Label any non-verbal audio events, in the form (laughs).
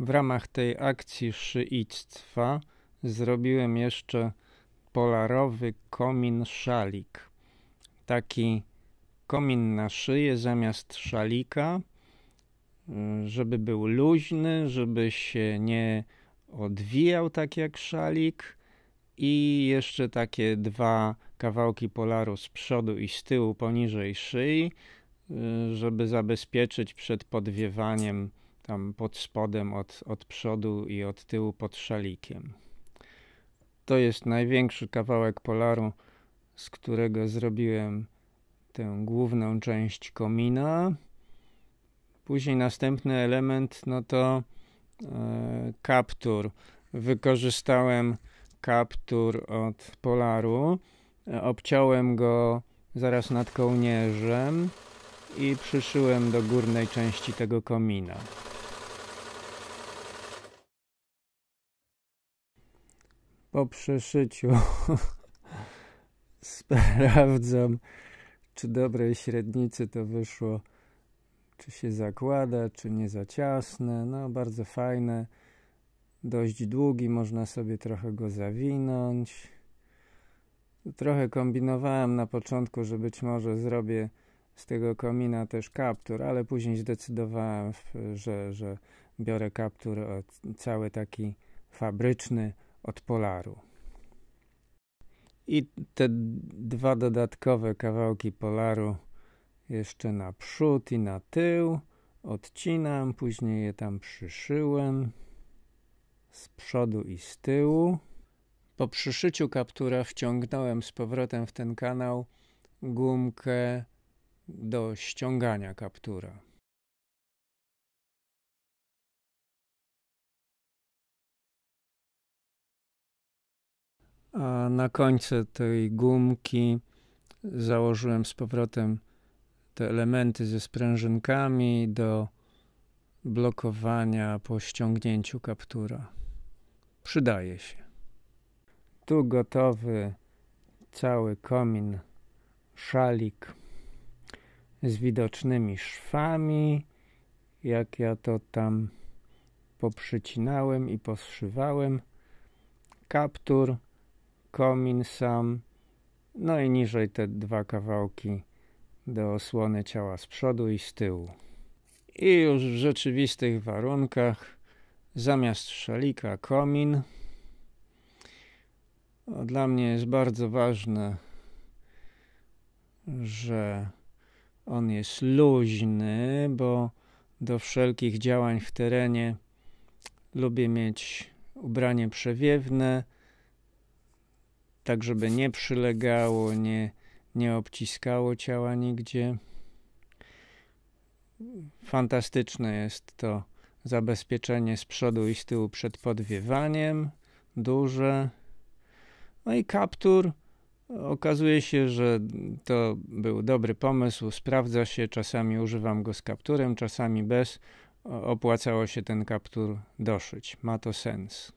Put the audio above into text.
W ramach tej akcji szyictwa zrobiłem jeszcze polarowy komin szalik. Taki komin na szyję zamiast szalika, y, żeby był luźny, żeby się nie odwijał tak jak szalik i jeszcze takie dwa kawałki polaru z przodu i z tyłu poniżej szyi, y, żeby zabezpieczyć przed podwiewaniem tam pod spodem, od, od przodu i od tyłu pod szalikiem. To jest największy kawałek polaru, z którego zrobiłem tę główną część komina. Później następny element, no to e, kaptur. Wykorzystałem kaptur od polaru, e, obciąłem go zaraz nad kołnierzem i przyszyłem do górnej części tego komina. po przeszyciu (laughs) sprawdzam, czy dobrej średnicy to wyszło, czy się zakłada, czy nie za ciasne. No, bardzo fajne, dość długi, można sobie trochę go zawinąć. Trochę kombinowałem na początku, że być może zrobię z tego komina też kaptur, ale później zdecydowałem, że, że biorę kaptur cały taki fabryczny, od Polaru. I te dwa dodatkowe kawałki Polaru jeszcze na przód i na tył odcinam, później je tam przyszyłem z przodu i z tyłu. Po przyszyciu kaptura wciągnąłem z powrotem w ten kanał gumkę do ściągania kaptura. a na końcu tej gumki założyłem z powrotem te elementy ze sprężynkami do blokowania po ściągnięciu kaptura. Przydaje się. Tu gotowy cały komin, szalik z widocznymi szwami, jak ja to tam poprzycinałem i poszywałem. Kaptur komin sam, no i niżej te dwa kawałki do osłony ciała z przodu i z tyłu. I już w rzeczywistych warunkach zamiast szalika komin. dla mnie jest bardzo ważne, że on jest luźny, bo do wszelkich działań w terenie lubię mieć ubranie przewiewne, tak żeby nie przylegało, nie, nie obciskało ciała nigdzie. Fantastyczne jest to zabezpieczenie z przodu i z tyłu przed podwiewaniem, duże. No i kaptur. Okazuje się, że to był dobry pomysł, sprawdza się, czasami używam go z kapturem, czasami bez. Opłacało się ten kaptur doszyć. Ma to sens.